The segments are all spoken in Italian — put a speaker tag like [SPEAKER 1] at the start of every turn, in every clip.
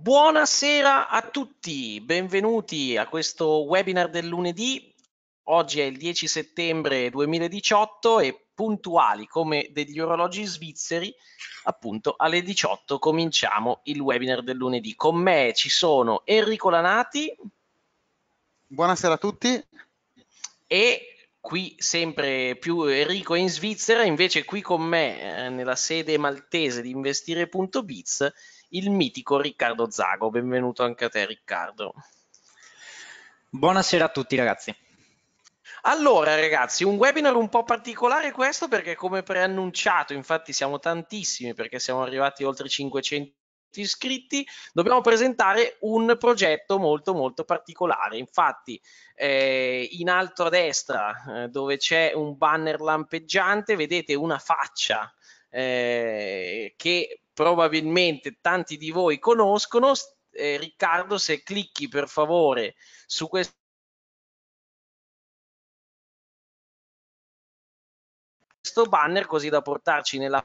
[SPEAKER 1] Buonasera a tutti, benvenuti a
[SPEAKER 2] questo webinar del lunedì. Oggi è il 10 settembre 2018 e puntuali come degli orologi svizzeri, appunto alle 18 cominciamo il webinar del lunedì. Con me ci sono Enrico Lanati.
[SPEAKER 1] Buonasera a tutti.
[SPEAKER 2] E qui sempre più Enrico in Svizzera, invece qui con me eh, nella sede maltese di investire.biz il mitico Riccardo Zago. Benvenuto anche a te Riccardo.
[SPEAKER 3] Buonasera a tutti ragazzi.
[SPEAKER 2] Allora ragazzi, un webinar un po' particolare questo perché come preannunciato, infatti siamo tantissimi perché siamo arrivati oltre 500 iscritti, dobbiamo presentare un progetto molto molto particolare. Infatti, eh, in alto a destra, eh, dove c'è un banner lampeggiante, vedete una faccia eh, che probabilmente tanti di voi conoscono. Eh, Riccardo, se clicchi per favore su questo. banner così da portarci nella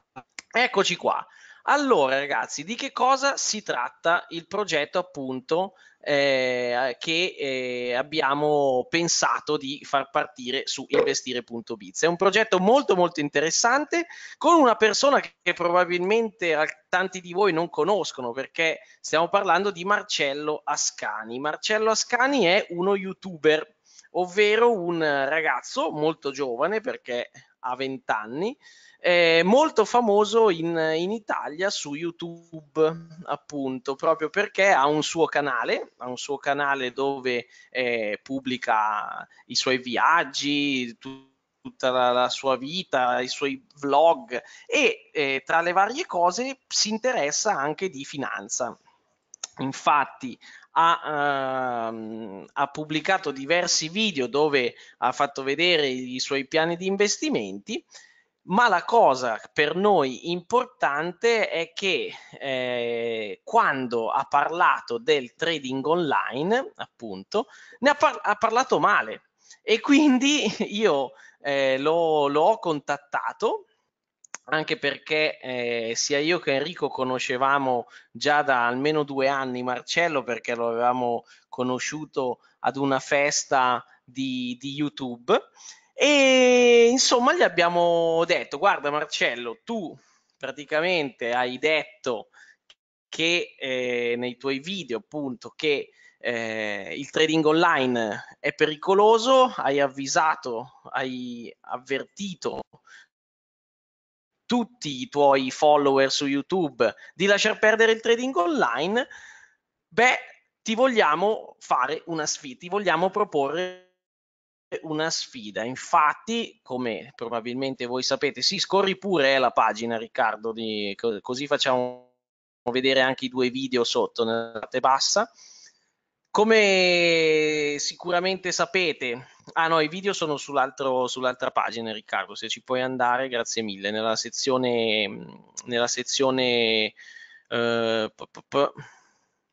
[SPEAKER 2] eccoci qua allora ragazzi di che cosa si tratta il progetto appunto eh, che eh, abbiamo pensato di far partire su investire.biz. È un progetto molto molto interessante con una persona che probabilmente tanti di voi non conoscono perché stiamo parlando di Marcello Ascani. Marcello Ascani è uno youtuber ovvero un ragazzo molto giovane perché a 20 anni, eh, molto famoso in, in, Italia su YouTube, appunto, proprio perché ha un suo canale, ha un suo canale dove eh, pubblica i suoi viaggi, tutta la, la, sua vita, i suoi vlog e eh, tra le varie cose si interessa anche di finanza. Infatti ha, ehm, ha, pubblicato diversi video dove ha fatto vedere i suoi piani di investimenti, ma la cosa per noi importante è che eh, quando ha parlato del trading online, appunto, ne ha, par ha parlato male e quindi io eh, l'ho contattato anche perché eh, sia io che Enrico conoscevamo già da almeno due anni Marcello perché lo avevamo conosciuto ad una festa di, di YouTube e insomma gli abbiamo detto guarda Marcello tu praticamente hai detto che eh, nei tuoi video appunto che eh, il trading online è pericoloso, hai avvisato, hai avvertito tutti i tuoi follower su YouTube di lasciar perdere il trading online, beh, ti vogliamo fare una sfida, ti vogliamo proporre una sfida. Infatti, come probabilmente voi sapete, sì, scorri pure eh, la pagina, Riccardo, di, così facciamo vedere anche i due video sotto nella parte bassa. Come sicuramente sapete, ah no, i video sono sull'altra pagina, Riccardo. Se ci puoi andare, grazie mille. Nella sezione, nella sezione eh,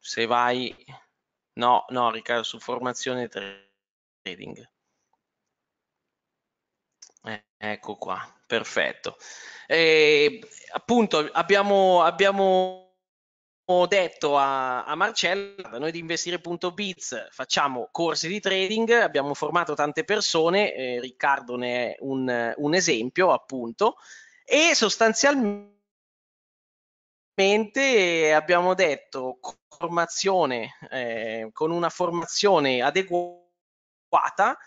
[SPEAKER 2] se vai, no, no, Riccardo, su formazione trading. Eh, ecco qua, perfetto. E, eh, appunto, abbiamo, abbiamo detto a, a Marcella, noi di investire.biz facciamo corsi di trading, abbiamo formato tante persone, eh, Riccardo ne è un, un esempio appunto, e sostanzialmente abbiamo detto formazione eh, con una formazione adeguata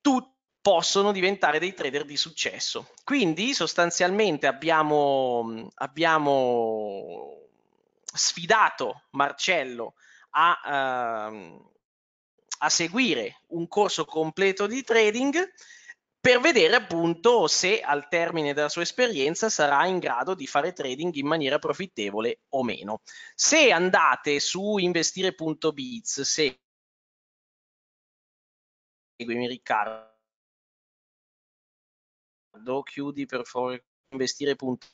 [SPEAKER 2] tutti possono diventare dei trader di successo quindi sostanzialmente abbiamo, abbiamo sfidato Marcello a, uh, a seguire un corso completo di trading per vedere appunto se al termine della sua esperienza sarà in grado di fare trading in maniera profittevole o meno. Se andate su investire.biz, seguimi Riccardo, chiudi per favore investire.biz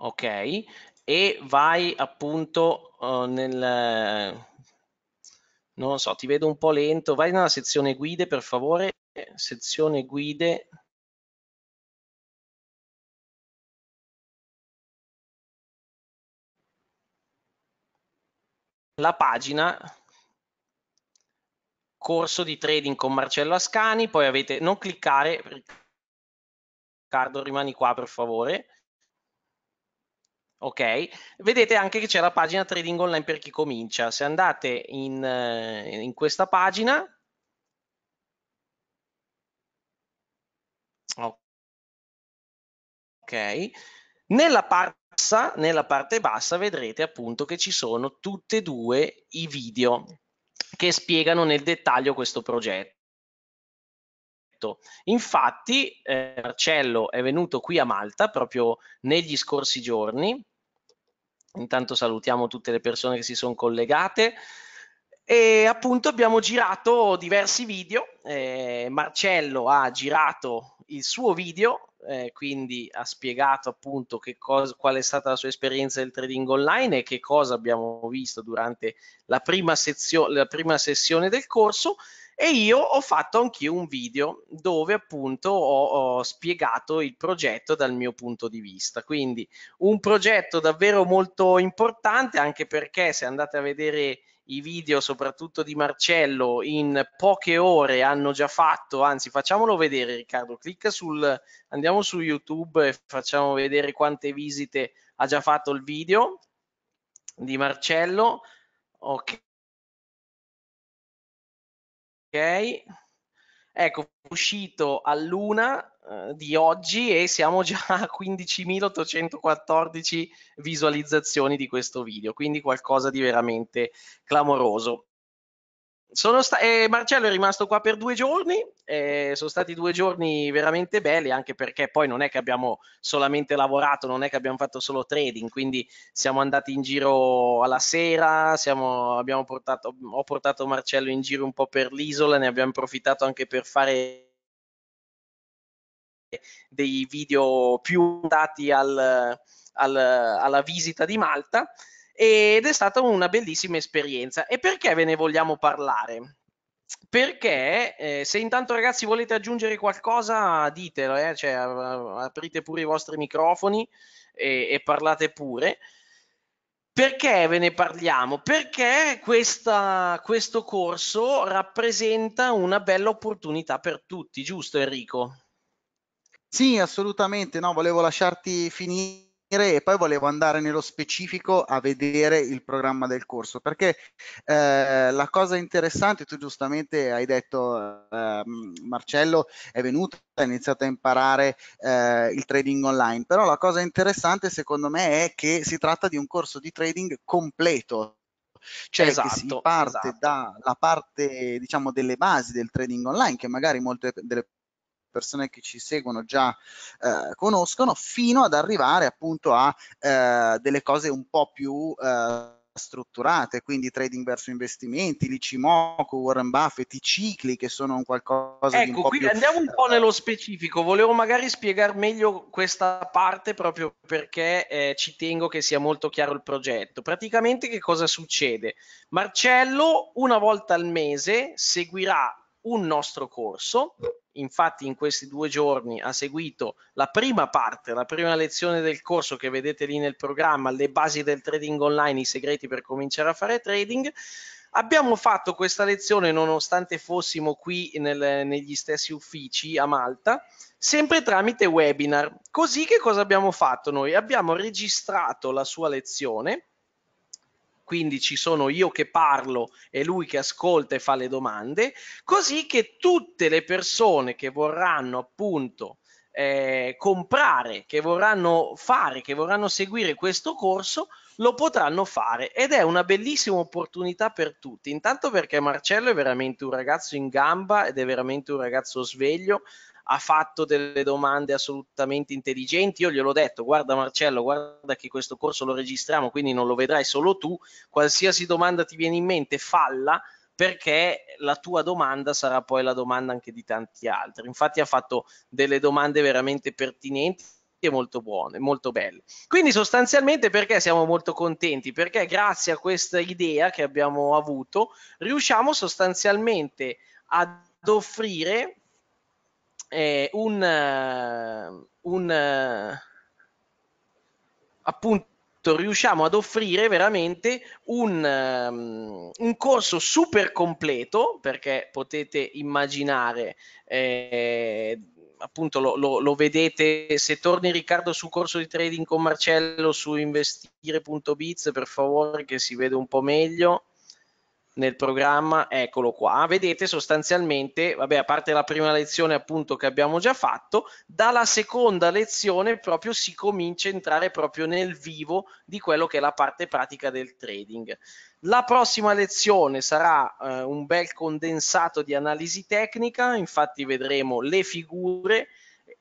[SPEAKER 2] ok? E vai appunto uh, nel, non lo so, ti vedo un po' lento, vai nella sezione guide per favore, sezione guide.
[SPEAKER 1] La pagina
[SPEAKER 2] corso di trading con Marcello Ascani, poi avete, non cliccare, Riccardo rimani qua per favore, ok? Vedete anche che c'è la pagina Trading Online per chi comincia. Se andate in, eh, in questa pagina, ok, nella parte nella parte bassa vedrete appunto che ci sono tutti e due i video che spiegano nel dettaglio questo progetto progetto. Infatti eh, Marcello è venuto qui a Malta proprio negli scorsi giorni, intanto salutiamo tutte le persone che si sono collegate, e appunto abbiamo girato diversi video, eh, Marcello ha girato il suo video, eh, quindi ha spiegato appunto che cosa, qual è stata la sua esperienza del trading online e che cosa abbiamo visto durante la prima, la prima sessione del corso e io ho fatto anch'io un video dove appunto ho, ho spiegato il progetto dal mio punto di vista. Quindi un progetto davvero molto importante anche perché se andate a vedere i video soprattutto di Marcello in poche ore hanno già fatto, anzi facciamolo vedere Riccardo, clicca sul, andiamo su YouTube e facciamo vedere quante visite ha già fatto il video di Marcello, ok, Ok, Ecco, uscito all'una eh, di oggi e siamo già a 15.814 visualizzazioni di questo video, quindi qualcosa di veramente clamoroso. Sta- eh, Marcello è rimasto qua per due giorni, eh, sono stati due giorni veramente belli, anche perché poi non è che abbiamo solamente lavorato, non è che abbiamo fatto solo trading, quindi siamo andati in giro alla sera, siamo, portato, ho portato Marcello in giro un po' per l'isola, ne abbiamo approfittato anche per fare dei video più dati al, al, alla visita di Malta ed è stata una bellissima esperienza. E perché ve ne vogliamo parlare? Perché eh, se intanto ragazzi volete aggiungere qualcosa ditelo, eh? cioè, aprite pure i vostri microfoni e, e parlate pure. Perché ve ne parliamo? Perché questa, questo corso rappresenta
[SPEAKER 1] una bella opportunità per tutti, giusto Enrico? Sì, assolutamente, no, volevo lasciarti finire e poi volevo andare nello specifico a vedere il programma del corso perché eh, la cosa interessante tu giustamente hai detto eh, Marcello è venuto ha iniziato a imparare eh, il trading online però la cosa interessante secondo me è che si tratta di un corso di trading completo cioè esatto, si parte esatto. dalla parte diciamo delle basi del trading online che magari molte delle persone persone che ci seguono già eh, conoscono, fino ad arrivare appunto a eh, delle cose un po' più eh, strutturate, quindi trading verso investimenti, l'Ichimoku, Warren Buffett, i cicli che sono un qualcosa ecco, di un ecco, po' qui andiamo
[SPEAKER 2] un po' eh, nello specifico, volevo magari spiegare meglio questa parte proprio perché eh, ci tengo che sia molto chiaro il progetto. Praticamente che cosa succede? Marcello una volta al mese seguirà un nostro corso infatti in questi due giorni ha seguito la prima parte, la prima lezione del corso che vedete lì nel programma, le basi del trading online, i segreti per cominciare a fare trading. Abbiamo fatto questa lezione nonostante fossimo qui nel, negli stessi uffici a Malta, sempre tramite webinar. Così che cosa abbiamo fatto noi? Abbiamo registrato la sua lezione quindi ci sono io che parlo e lui che ascolta e fa le domande, così che tutte le persone che vorranno appunto eh, comprare, che vorranno fare, che vorranno seguire questo corso, lo potranno fare ed è una bellissima opportunità per tutti. Intanto perché Marcello è veramente un ragazzo in gamba ed è veramente un ragazzo sveglio, ha fatto delle domande assolutamente intelligenti. Io gliel'ho detto, guarda Marcello, guarda che questo corso lo registriamo, quindi non lo vedrai solo tu. Qualsiasi domanda ti viene in mente, falla perché la tua domanda sarà poi la domanda anche di tanti altri. Infatti ha fatto delle domande veramente pertinenti e molto buone, molto belle. Quindi sostanzialmente perché siamo molto contenti? Perché grazie a questa idea che abbiamo avuto riusciamo sostanzialmente ad offrire eh, un, un eh, appunto riusciamo ad offrire veramente un, um, un, corso super completo perché potete immaginare eh, appunto lo, lo, lo, vedete se torni Riccardo sul corso di trading con Marcello su investire.biz per favore che si vede un po' meglio nel programma, eccolo qua, ah, vedete sostanzialmente, vabbè, a parte la prima lezione appunto che abbiamo già fatto, dalla seconda lezione proprio si comincia a entrare proprio nel vivo di quello che è la parte pratica del trading. La prossima lezione sarà eh, un bel condensato di analisi tecnica, infatti vedremo le figure,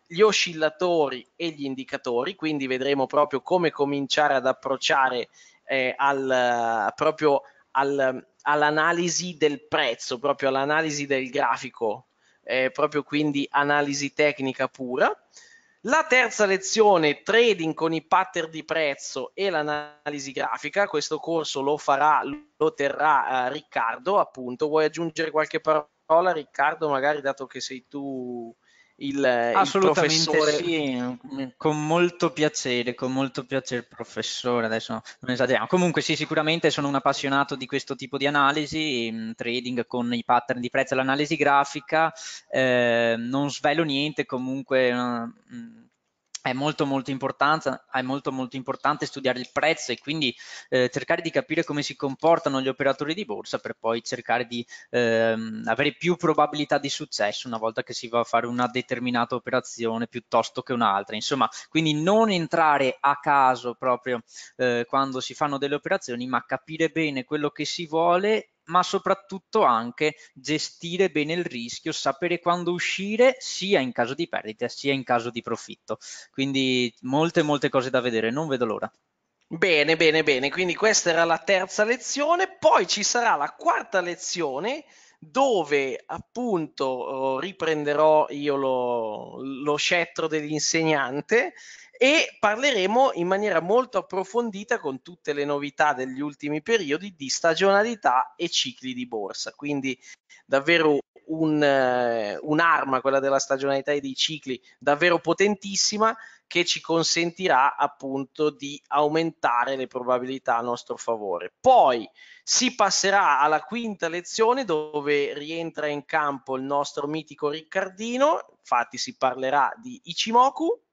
[SPEAKER 2] gli oscillatori e gli indicatori, quindi vedremo proprio come cominciare ad approcciare eh, al, proprio al, all'analisi del prezzo, proprio all'analisi del grafico, eh, proprio quindi analisi tecnica pura. La terza lezione, trading con i pattern di prezzo e l'analisi grafica, questo corso lo farà, lo terrà eh, Riccardo, appunto. Vuoi aggiungere qualche parola Riccardo, magari dato che sei tu il, Assolutamente il professore.
[SPEAKER 3] Sì, con molto piacere, con molto piacere professore, adesso non esageriamo. Comunque sì, sicuramente sono un appassionato di questo tipo di analisi, mm, trading con i pattern di prezzo, l'analisi grafica, eh, non svelo niente, comunque... Eh, è molto molto, è molto molto importante studiare il prezzo e quindi eh, cercare di capire come si comportano gli operatori di borsa per poi cercare di ehm, avere più probabilità di successo una volta che si va a fare una determinata operazione piuttosto che un'altra insomma quindi non entrare a caso proprio eh, quando si fanno delle operazioni ma capire bene quello che si vuole ma soprattutto anche gestire bene il rischio, sapere quando uscire sia in caso di perdita sia in caso di profitto. Quindi molte molte cose da vedere, non vedo l'ora.
[SPEAKER 2] Bene, bene, bene, quindi questa era la terza lezione, poi ci sarà la quarta lezione dove appunto oh, riprenderò io lo, lo scettro dell'insegnante e parleremo in maniera molto approfondita con tutte le novità degli ultimi periodi di stagionalità e cicli di borsa. Quindi davvero un, eh, un'arma, quella della stagionalità e dei cicli, davvero potentissima che ci consentirà appunto di aumentare le probabilità a nostro favore. Poi si passerà alla quinta lezione dove rientra in campo il nostro mitico Riccardino, infatti si parlerà di Ichimoku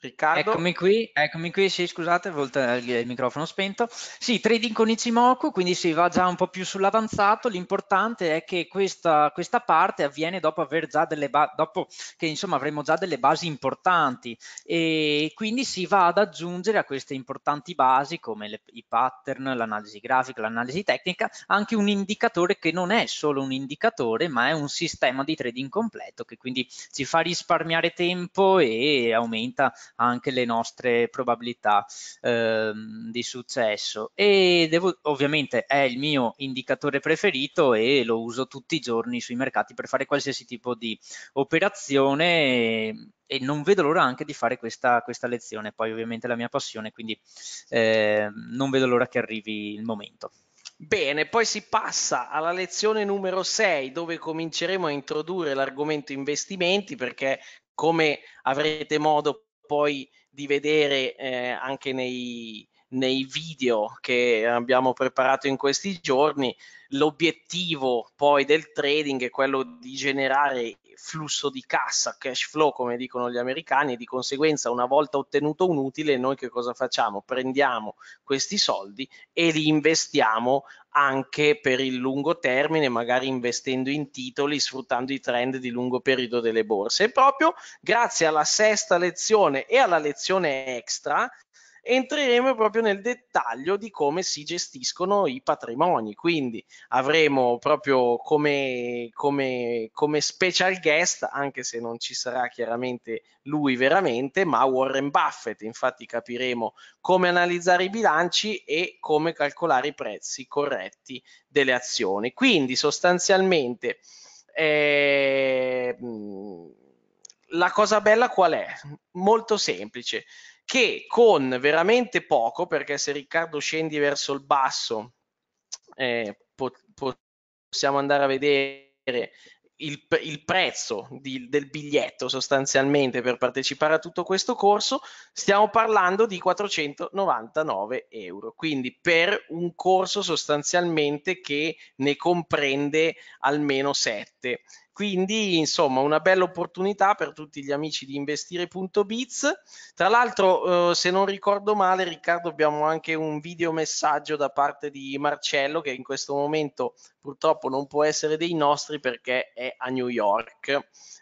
[SPEAKER 2] Riccardo? Eccomi
[SPEAKER 3] qui, eccomi qui, sì scusate, il microfono spento. Sì, trading con Ichimoku, quindi si va già un po' più sull'avanzato, l'importante è che questa, questa, parte avviene dopo, aver già delle dopo che insomma avremo già delle basi importanti e quindi si va ad aggiungere a queste importanti basi come le, i pattern, l'analisi grafica, l'analisi tecnica, anche un indicatore che non è solo un indicatore ma è un sistema di trading completo che quindi ci fa risparmiare tempo e aumenta anche le nostre probabilità eh, di successo e devo, ovviamente è il mio indicatore preferito e lo uso tutti i giorni sui mercati per fare qualsiasi tipo di operazione e non vedo l'ora anche di fare questa, questa lezione, poi ovviamente è la mia passione, quindi eh, non vedo l'ora che arrivi il momento.
[SPEAKER 2] Bene, poi si passa alla lezione numero 6 dove cominceremo a introdurre l'argomento investimenti perché come avrete modo poi di vedere eh, anche nei, nei video che abbiamo preparato in questi giorni, l'obiettivo poi del trading è quello di generare flusso di cassa, cash flow come dicono gli americani, e di conseguenza una volta ottenuto un utile noi che cosa facciamo? Prendiamo questi soldi e li investiamo anche per il lungo termine, magari investendo in titoli, sfruttando i trend di lungo periodo delle borse. E proprio grazie alla sesta lezione e alla lezione extra entreremo proprio nel dettaglio di come si gestiscono i patrimoni. Quindi avremo proprio come, come, come special guest, anche se non ci sarà chiaramente lui veramente, ma Warren Buffett. Infatti capiremo come analizzare i bilanci e come calcolare i prezzi corretti delle azioni. Quindi sostanzialmente... Eh, la cosa bella qual è? Molto semplice che con veramente poco, perché se Riccardo scendi verso il basso, eh, po- possiamo andare a vedere il, il prezzo di, del biglietto sostanzialmente per partecipare a tutto questo corso, stiamo parlando di 499 euro, quindi per un corso sostanzialmente che ne comprende almeno 7. Quindi, insomma, una bella opportunità per tutti gli amici di investire.biz. Tra l'altro, eh, se non ricordo male, Riccardo, abbiamo anche un video messaggio da parte di Marcello che in questo momento purtroppo non può essere dei nostri perché è a New York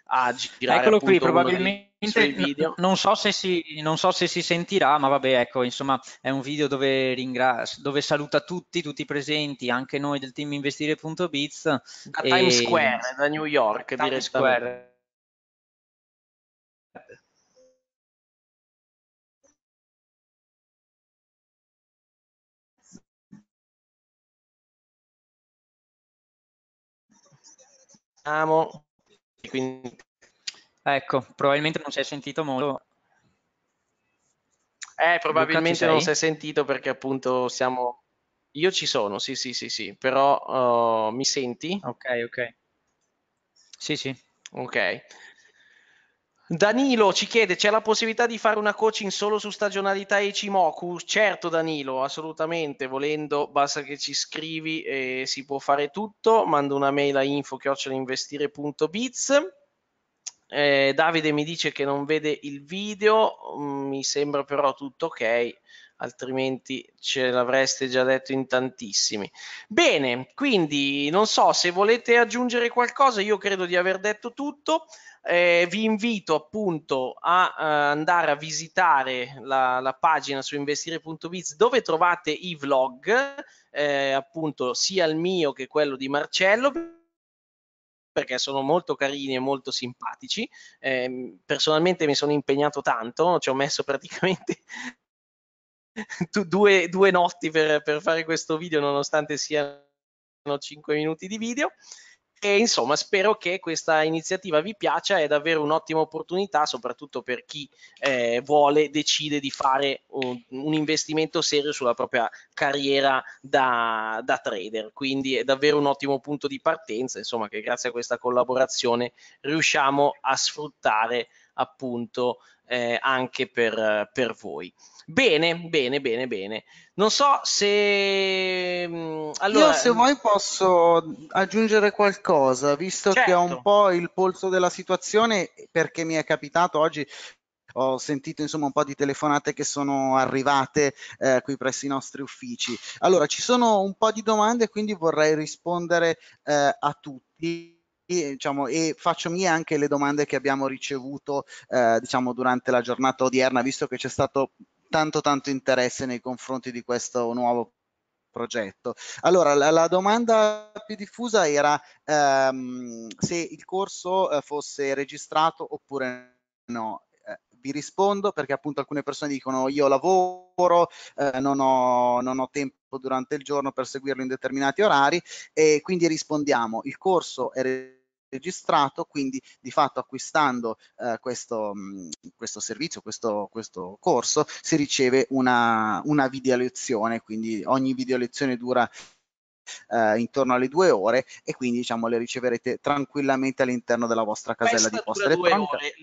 [SPEAKER 2] a girare Eccolo qui, probabilmente video.
[SPEAKER 3] Non so, si, non so, se si, sentirà, ma vabbè, ecco, insomma, è un video dove, ringra... dove saluta tutti, tutti i presenti, anche noi del team investire.biz.
[SPEAKER 2] Da e... Times Square, da New York, Times Square
[SPEAKER 1] siamo. Quindi... Ecco,
[SPEAKER 3] probabilmente non si è sentito molto.
[SPEAKER 2] Eh, probabilmente Luca, non si è sentito perché appunto siamo... Io ci sono, sì, sì, sì, sì, però uh, mi senti? Ok, ok. Sì, sì. Ok. Danilo ci chiede, c'è la possibilità di fare una coaching solo su stagionalità e Cimoku? Certo Danilo, assolutamente, volendo basta che ci scrivi e si può fare tutto, mando una mail a info-investire.biz eh, Davide mi dice che non vede il video, mm, mi sembra però tutto ok, altrimenti ce l'avreste già detto in tantissimi. Bene, quindi non so se volete aggiungere qualcosa, io credo di aver detto tutto. Eh, vi invito appunto a uh, andare a visitare la, la pagina su investire.biz dove trovate i vlog, eh, appunto sia il mio che quello di Marcello perché sono molto carini e molto simpatici. Eh, personalmente mi sono impegnato tanto, ci ho messo praticamente due, due, notti per, per fare questo video nonostante siano 5 minuti di video. E insomma, spero che questa iniziativa vi piaccia, è davvero un'ottima opportunità, soprattutto per chi eh, vuole, decide di fare un, un, investimento serio sulla propria carriera da, da, trader. Quindi è davvero un ottimo punto di partenza, insomma, che grazie a questa collaborazione riusciamo a sfruttare appunto eh, anche per, per, voi. Bene, bene, bene, bene.
[SPEAKER 1] Non so se...
[SPEAKER 2] Mm, allora... Io se vuoi
[SPEAKER 1] posso aggiungere qualcosa, visto certo. che ho un certo. po' il polso della situazione, perché mi è capitato oggi ho sentito insomma un po' di telefonate che sono arrivate eh, qui presso i nostri uffici. Allora, ci sono un po' di domande, quindi vorrei rispondere eh, a tutti diciamo, e faccio mie anche le domande che abbiamo ricevuto eh, diciamo, durante la giornata odierna, visto che c'è stato tanto tanto interesse nei confronti di questo nuovo progetto. Allora, la, la domanda più diffusa era ehm, se il corso eh, fosse registrato oppure no eh, vi rispondo perché appunto alcune persone dicono io lavoro, eh, non, ho, non, ho, tempo durante il giorno per seguirlo in determinati orari e quindi rispondiamo il corso è registrato registrato, quindi di fatto acquistando eh, questo, mh, questo servizio, questo, questo corso, si riceve una, una video lezione, quindi ogni video lezione dura eh, intorno alle due ore e quindi diciamo le riceverete tranquillamente all'interno della vostra casella Questa di posta elettronica. Le,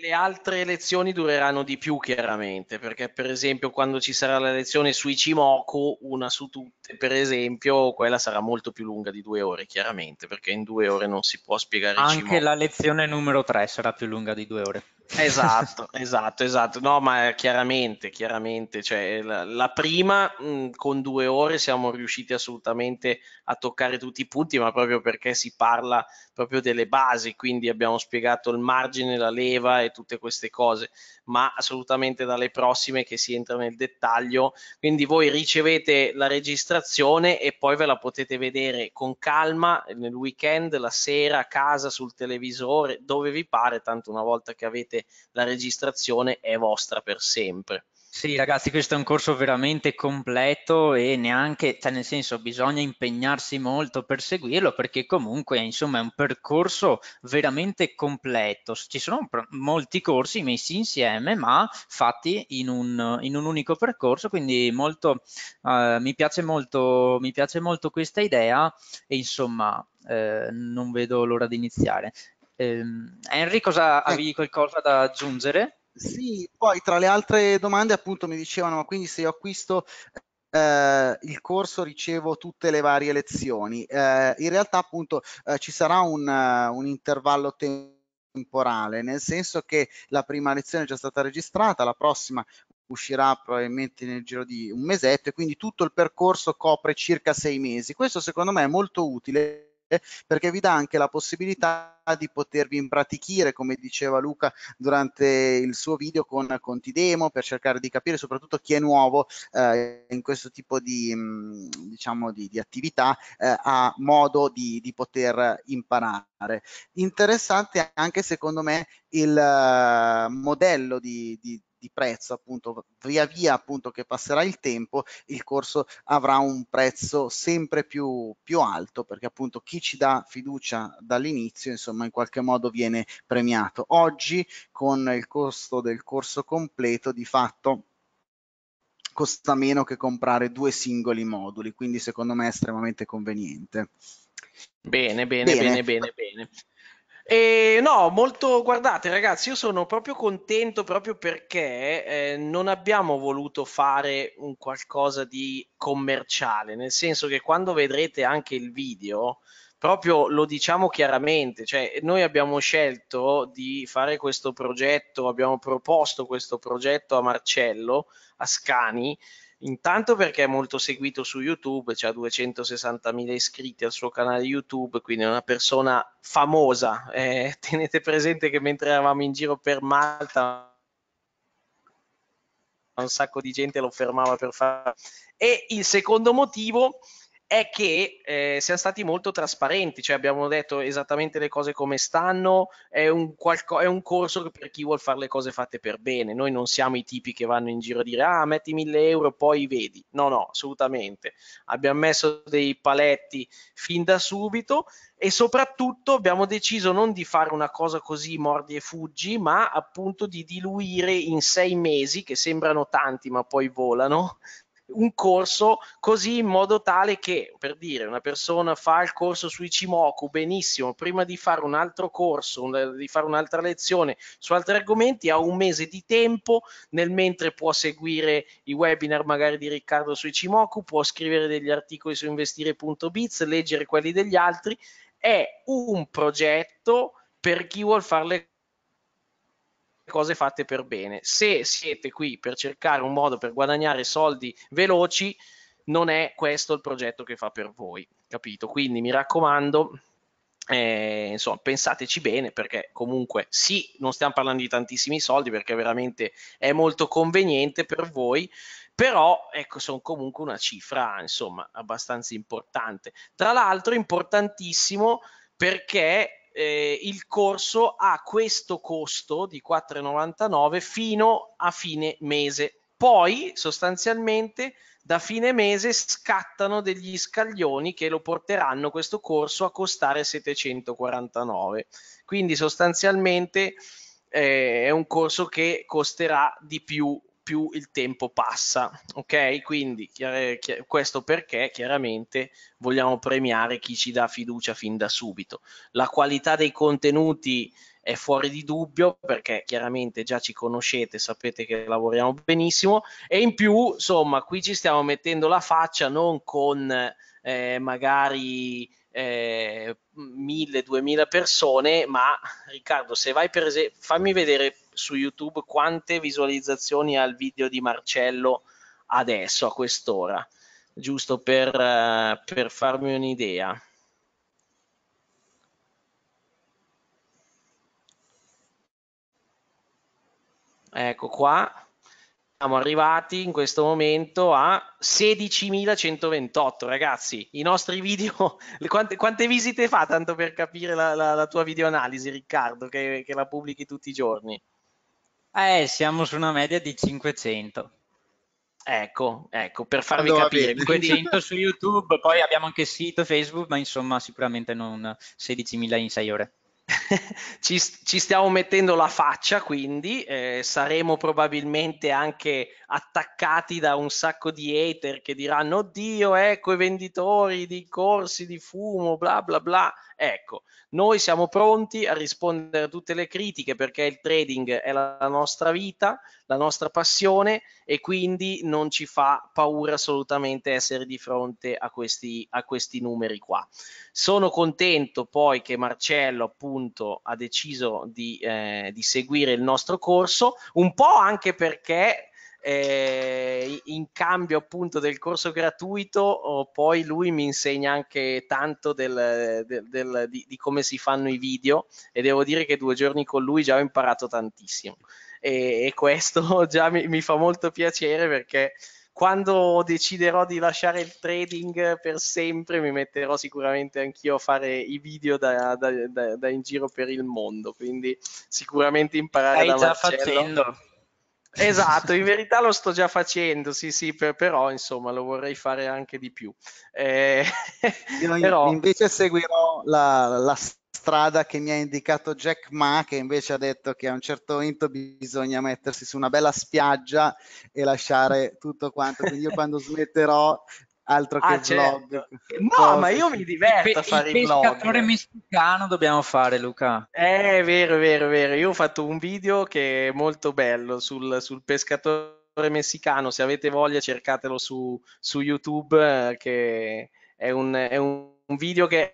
[SPEAKER 2] le, altre lezioni dureranno di più chiaramente perché per esempio quando ci sarà la lezione sui Cimoku, una su tutte per esempio, quella sarà molto più lunga di due ore chiaramente perché in due ore non si può spiegare Anche Cimoku. la lezione numero tre sarà più lunga di due ore. Esatto, esatto, esatto. No, ma chiaramente, chiaramente, cioè, la, la, prima mh, con due ore siamo riusciti assolutamente a toccare tutti i punti, ma proprio perché si parla proprio delle basi, quindi abbiamo spiegato il margine, la leva e tutte queste cose ma assolutamente dalle prossime che si entra nel dettaglio. Quindi voi ricevete la registrazione e poi ve la potete vedere con calma nel weekend, la sera, a casa, sul televisore, dove vi pare, tanto una volta che avete la registrazione è vostra per sempre.
[SPEAKER 3] Sì, ragazzi, questo è un corso veramente completo e neanche, cioè nel senso, bisogna impegnarsi molto per seguirlo perché comunque, insomma, è un percorso veramente completo. Ci sono molti corsi messi insieme, ma fatti in un, in un unico percorso, quindi molto, eh, mi, piace molto, mi piace molto questa idea e insomma, eh, non
[SPEAKER 1] vedo l'ora di iniziare. Eh,
[SPEAKER 3] Henry, cosa, avevi qualcosa da aggiungere?
[SPEAKER 1] Sì, poi tra le altre domande appunto mi dicevano, ma quindi se io acquisto eh, il corso ricevo tutte le varie lezioni. Eh, in realtà appunto eh, ci sarà un, uh, un intervallo temporale, nel senso che la prima lezione è già stata registrata, la prossima uscirà probabilmente nel giro di un mesetto e quindi tutto il percorso copre circa sei mesi. Questo secondo me è molto utile perché vi dà anche la possibilità di potervi impratichire, come diceva Luca durante il suo video con Conti Demo, per cercare di capire soprattutto chi è nuovo eh, in questo tipo di, mm, diciamo, di, di attività, eh, ha modo di, di poter imparare. Interessante anche secondo me il eh, modello di, di di prezzo, appunto via via appunto che passerà il tempo, il corso avrà un prezzo sempre più, più alto perché appunto chi ci dà fiducia dall'inizio insomma in qualche modo viene premiato. Oggi con il costo del corso completo di fatto costa meno che comprare due singoli moduli, quindi secondo me è estremamente conveniente.
[SPEAKER 2] Bene, bene, bene, bene, bene. bene. E no, molto, guardate ragazzi, io sono proprio contento proprio perché eh, non abbiamo voluto fare un qualcosa di commerciale, nel senso che quando vedrete anche il video, proprio lo diciamo chiaramente, cioè noi abbiamo scelto di fare questo progetto, abbiamo proposto questo progetto a Marcello, a Scani, Intanto perché è molto seguito su YouTube, ha 260.000 iscritti al suo canale YouTube, quindi è una persona famosa. Eh, tenete presente che mentre eravamo in giro per Malta un sacco di gente lo fermava per fare. E il secondo motivo è che eh, siamo stati molto trasparenti, cioè abbiamo detto esattamente le cose come stanno, è un, qualco- è un corso per chi vuole fare le cose fatte per bene, noi non siamo i tipi che vanno in giro a dire ah metti 1000 euro poi vedi, no no assolutamente, abbiamo messo dei paletti fin da subito e soprattutto abbiamo deciso non di fare una cosa così mordi e fuggi, ma appunto di diluire in sei mesi, che sembrano tanti ma poi volano, un corso così in modo tale che, per dire, una persona fa il corso sui Cimoku benissimo, prima di fare un altro corso, un, di fare un'altra lezione su altri argomenti, ha un mese di tempo, nel mentre può seguire i webinar magari di Riccardo sui Cimoku, può scrivere degli articoli su investire.biz, leggere quelli degli altri, è un progetto per chi vuol fare le cose fatte per bene. Se siete qui per cercare un modo per guadagnare soldi veloci, non è questo il progetto che fa per voi, capito? Quindi mi raccomando, eh, insomma, pensateci bene perché comunque sì, non stiamo parlando di tantissimi soldi perché veramente è molto conveniente per voi, però ecco, sono comunque una cifra, insomma, abbastanza importante. Tra l'altro importantissimo perché eh, il corso ha questo costo di 4,99 fino a fine mese. Poi sostanzialmente da fine mese scattano degli scaglioni che lo porteranno questo corso a costare 749. Quindi sostanzialmente eh, è un corso che costerà di più più il tempo passa, ok? Quindi questo perché chiaramente vogliamo premiare chi ci dà fiducia fin da subito. La qualità dei contenuti è fuori di dubbio perché chiaramente già ci conoscete, sapete che lavoriamo benissimo e in più, insomma, qui ci stiamo mettendo la faccia non con eh, magari eh, duemila persone, ma Riccardo, se vai per esempio, fammi vedere su YouTube quante visualizzazioni ha il video di Marcello adesso, a quest'ora, giusto per, eh, per farmi un'idea. Ecco qua, siamo arrivati in questo momento a 16.128 ragazzi i nostri video quante, quante, visite fa tanto per capire la, la, la tua videoanalisi Riccardo che, che la pubblichi tutti i giorni
[SPEAKER 3] eh, siamo su una media di 500. Ecco, ecco, per farvi allora, capire, 500 su YouTube, poi abbiamo anche sito, Facebook, ma insomma sicuramente non 16.000 in 6 ore.
[SPEAKER 2] ci, ci, stiamo mettendo la faccia, quindi eh, saremo probabilmente anche attaccati da un sacco di hater che diranno, oddio, ecco i venditori di corsi di fumo, bla bla bla. Ecco, noi siamo pronti a rispondere a tutte le critiche perché il trading è la nostra vita, la nostra passione e quindi non ci fa paura assolutamente essere di fronte a questi, a questi numeri qua. Sono contento poi che Marcello appunto ha deciso di, eh, di seguire il nostro corso, un po' anche perché eh, in cambio appunto del corso gratuito poi lui mi insegna anche tanto del, del, del, di, di, come si fanno i video e devo dire che due giorni con lui già ho imparato tantissimo e, e questo già mi, mi fa molto piacere perché quando deciderò di lasciare il trading per sempre, mi metterò sicuramente anch'io a fare i video da, da, da, da, in giro per il mondo. Quindi sicuramente imparare Stai da Marcello. già facendo. Esatto, in verità lo sto già facendo, sì, sì, per, però insomma lo vorrei fare anche di più. Eh,
[SPEAKER 1] Io però... invece seguirò la, la strada che mi ha indicato Jack Ma, che invece ha detto che a un certo momento bisogna mettersi su una bella spiaggia e lasciare tutto quanto. Quindi io quando smetterò altro ah, che certo. vlog. No, Cosa? ma io mi diverto a fare il, vlog. Il pescatore messicano
[SPEAKER 3] dobbiamo fare, Luca.
[SPEAKER 2] È eh, vero, vero, vero. Io ho fatto un video che è molto bello sul, sul pescatore messicano. Se avete voglia, cercatelo su, su YouTube, eh, che è un, è un video che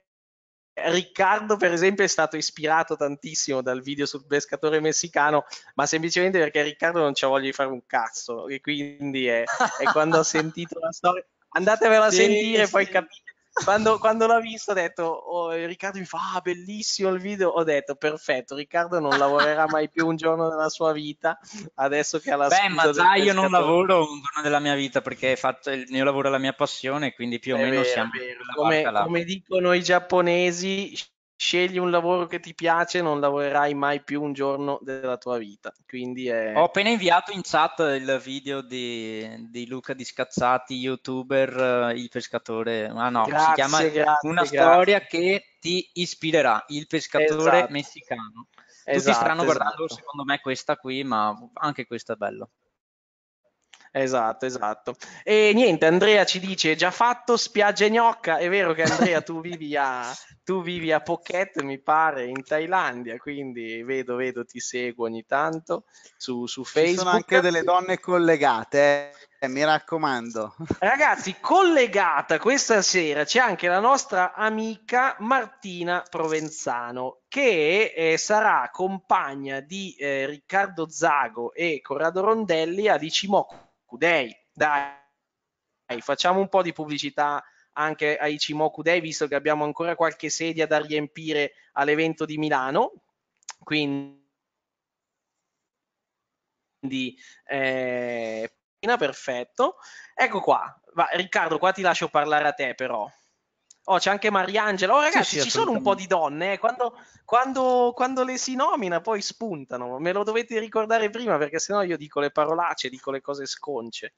[SPEAKER 2] Riccardo, per esempio, è stato ispirato tantissimo dal video sul pescatore messicano, ma semplicemente perché Riccardo non ci ha voglia di fare un cazzo. E quindi è, è quando ha sentito la storia. Andatevela sì, a sentire, sì. poi capite. Quando, quando, l'ho visto ho detto, oh, Riccardo mi fa, ah, bellissimo il video, ho detto, perfetto, Riccardo non lavorerà mai più un giorno della sua vita, adesso che ha la Beh, ma già io non lavoro
[SPEAKER 3] un giorno della mia vita perché fatto, il mio lavoro è la mia passione, quindi più o è meno vero, siamo... Vero. Come, come,
[SPEAKER 2] dicono i giapponesi, scegli un lavoro che ti piace, non lavorerai mai più un giorno della tua vita. Quindi è... Ho
[SPEAKER 3] appena inviato in chat il video di, di Luca di Scazzati, youtuber, eh, il pescatore. Ah no, grazie, si chiama grazie, Una grazie. storia che ti ispirerà, il pescatore esatto.
[SPEAKER 2] messicano.
[SPEAKER 3] Tutti esatto, stanno guardando esatto. secondo me questa
[SPEAKER 2] qui, ma anche questa è bella. Esatto, esatto. E niente, Andrea ci dice, già fatto spiaggia gnocca, è vero che Andrea tu vivi a, tu vivi a Phuket, mi pare, in Thailandia, quindi vedo, vedo, ti seguo ogni tanto
[SPEAKER 1] su, su Facebook. Ci sono anche delle donne collegate, eh, mi raccomando. Ragazzi, collegata questa sera c'è anche la nostra amica
[SPEAKER 2] Martina Provenzano, che eh, sarà compagna di eh, Riccardo Zago e Corrado Rondelli a Dicimocco Cimoku Day. Dai, facciamo un po' di pubblicità anche ai Cimoku Day, visto che abbiamo ancora qualche sedia da riempire all'evento di Milano. Quindi quindi eh, perfetto. Ecco qua, Va, Riccardo, qua ti lascio parlare a te però. Oh, c'è anche Mariangela. Oh, ragazzi, sì, sì, ci sono un po' di donne. Eh. Quando, quando, quando, le si nomina, poi spuntano. Me lo dovete ricordare prima, perché sennò io dico le parolacce, dico le cose sconce.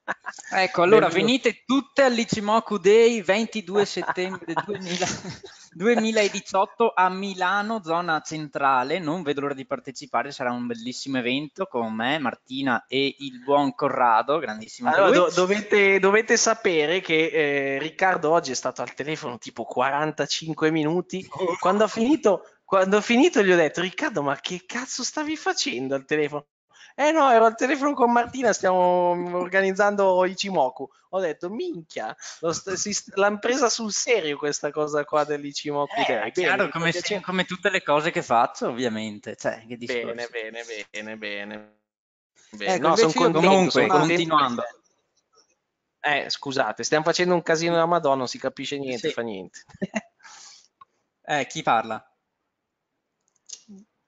[SPEAKER 3] ecco, allora venite tutte all'Ichimoku Day 22 settembre 2000. 2018 a Milano, zona centrale, non vedo l'ora di partecipare, sarà un bellissimo evento con me, Martina e il buon Corrado, grandissimo. Allora, do-
[SPEAKER 2] dovete, dovete, sapere che eh, Riccardo oggi è stato al telefono tipo 45 minuti, oh. quando ha finito... Quando ho finito gli ho detto, Riccardo, ma che cazzo stavi facendo al telefono? Eh no, ero al telefono con Martina, stiamo organizzando i Cimoku. Ho detto, minchia, st- st- l'hanno presa sul serio questa cosa qua dell'Ichimoku. Eh, Day. Chiaro, come, se, come, tutte le cose che faccio, ovviamente. Cioè, che bene, bene, bene, bene. bene. Ecco, no, sono contento, comunque, sono continuando. Contento. Eh, scusate, stiamo facendo un casino da Madonna, non si capisce niente, sì. fa niente. eh, chi parla?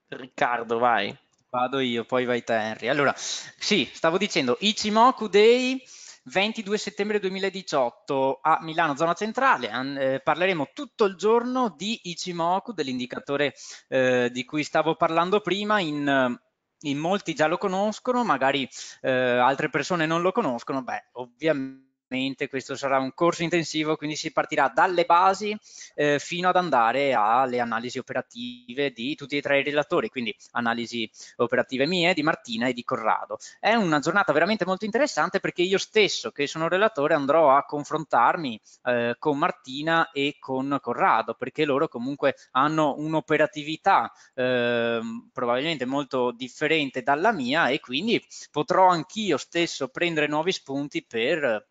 [SPEAKER 2] Riccardo, vai. Vado io, poi
[SPEAKER 3] vai te Henry. Allora, sì, stavo dicendo, Ichimoku Day 22 settembre 2018 a Milano, zona centrale. Eh, parleremo tutto il giorno di Ichimoku, dell'indicatore eh, di cui stavo parlando prima in in molti già lo conoscono, magari eh, altre persone non lo conoscono, beh, ovviamente questo sarà un corso intensivo, quindi si partirà dalle basi eh, fino ad andare alle analisi operative di tutti e tre i relatori, quindi analisi operative mie, di Martina e di Corrado. È una giornata veramente molto interessante perché io stesso, che sono relatore, andrò a confrontarmi eh, con Martina e con Corrado, perché loro comunque hanno un'operatività eh, probabilmente molto differente dalla mia e quindi potrò anch'io stesso prendere nuovi spunti per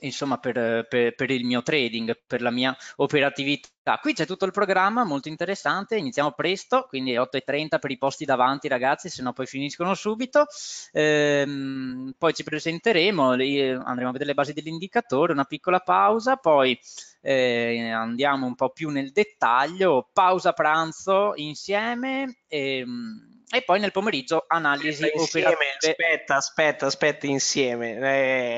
[SPEAKER 3] insomma per, per, per, il mio trading, per la mia operatività. Qui c'è tutto il programma, molto interessante, iniziamo presto, quindi 8.30 per i posti davanti ragazzi, se no poi finiscono subito. Ehm, poi ci presenteremo, andremo a vedere le basi dell'indicatore, una piccola pausa, poi eh, andiamo un po' più nel dettaglio, pausa pranzo insieme. Ehm, e poi nel pomeriggio analisi aspetta, operative.
[SPEAKER 2] Aspetta, aspetta, aspetta, insieme.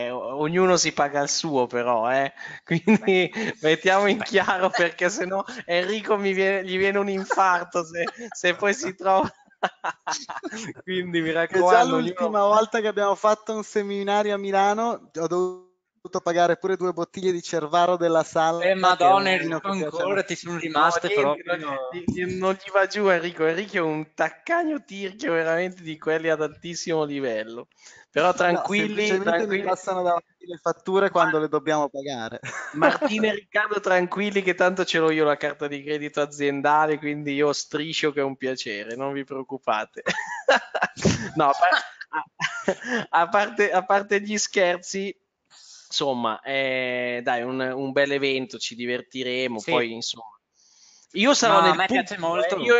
[SPEAKER 2] Eh, ognuno si paga il suo però, eh. quindi Beh. mettiamo in Beh. chiaro perché sennò Enrico
[SPEAKER 1] viene, gli viene un infarto se, se poi si trova...
[SPEAKER 2] quindi mi
[SPEAKER 3] raccomando. È già l'ultima
[SPEAKER 1] ognuno... volta che abbiamo fatto un seminario a Milano ho dovuto dovuto pagare pure due bottiglie di Cervaro della Sala. Eh, madonna, Enrico, ancora ti
[SPEAKER 2] sono rimaste no, proprio. No. Non gli va giù Enrico, Enrico è un taccagno tirchio veramente di quelli ad altissimo livello. Però tranquilli, no, tranquilli. mi
[SPEAKER 1] passano davanti le fatture quando le dobbiamo pagare.
[SPEAKER 2] Martina e Riccardo tranquilli che tanto ce l'ho io la carta di credito aziendale, quindi io striscio che è un piacere, non vi preoccupate. no, a parte, a parte gli scherzi, insomma, eh, dai, un, un bel evento, ci divertiremo, sì. poi insomma. Io sarò no, nel me pubblico, piace molto. Eh, io,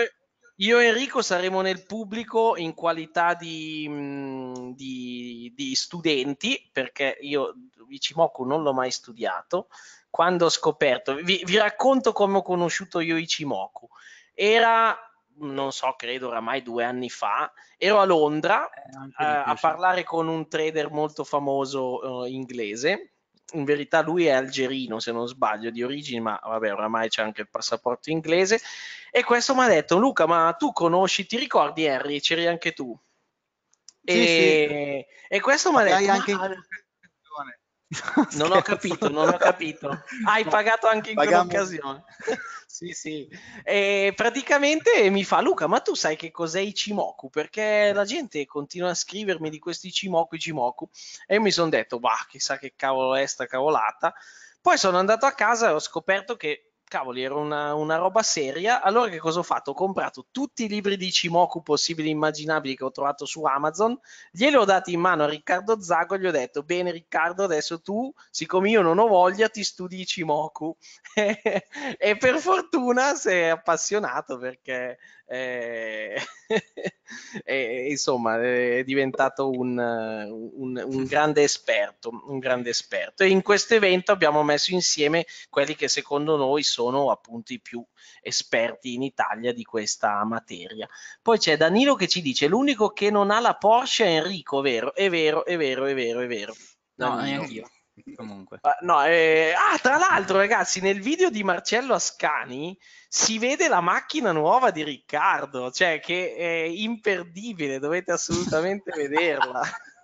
[SPEAKER 2] io, e Enrico saremo nel pubblico in qualità di, mm, di, di studenti, perché io Ichimoku non l'ho mai studiato. Quando ho scoperto, vi, vi racconto come ho conosciuto io Ichimoku. Era non so, credo oramai due anni fa, ero a Londra eh, eh a parlare con un trader molto famoso eh, inglese. In verità lui è algerino, se non sbaglio, di origine, ma vabbè, oramai c'è anche il passaporto inglese. E questo mi ha detto, Luca, ma tu conosci, ti ricordi Harry? C'eri anche tu? Sì, e, sì. e questo mi ha detto... Anche... Ma... Esatto. Non ho capito, non ho capito. Hai pagato anche in Pagamo. quell'occasione. sì, sì. E praticamente mi fa Luca, ma tu sai che cos'è i Cimoku? Perché la gente continua a scrivermi di questi Cimoku, Cimoku. E io mi sono detto, bah, chissà che cavolo è sta cavolata. Poi sono andato a casa e ho scoperto che cavoli, era una, una, roba seria. Allora che cosa ho fatto? Ho comprato tutti i libri di Cimoku possibili e immaginabili che ho trovato su Amazon, glieli ho dati in mano a Riccardo Zago e gli ho detto, bene Riccardo, adesso tu, siccome io non ho voglia, ti studi Cimoku. e per fortuna sei appassionato perché eh, e, insomma è diventato un, un, un, grande esperto, un grande esperto. E in questo evento abbiamo messo insieme quelli che secondo noi sono appunto i più esperti in Italia di questa materia. Poi c'è Danilo che ci dice l'unico che non ha la Porsche è Enrico, vero? È vero, è vero, è vero, è vero. No, neanche io. Comunque. No, eh... Ah, tra l'altro, ragazzi, nel video di Marcello Ascani si vede la macchina nuova di Riccardo, cioè che è imperdibile, dovete assolutamente vederla.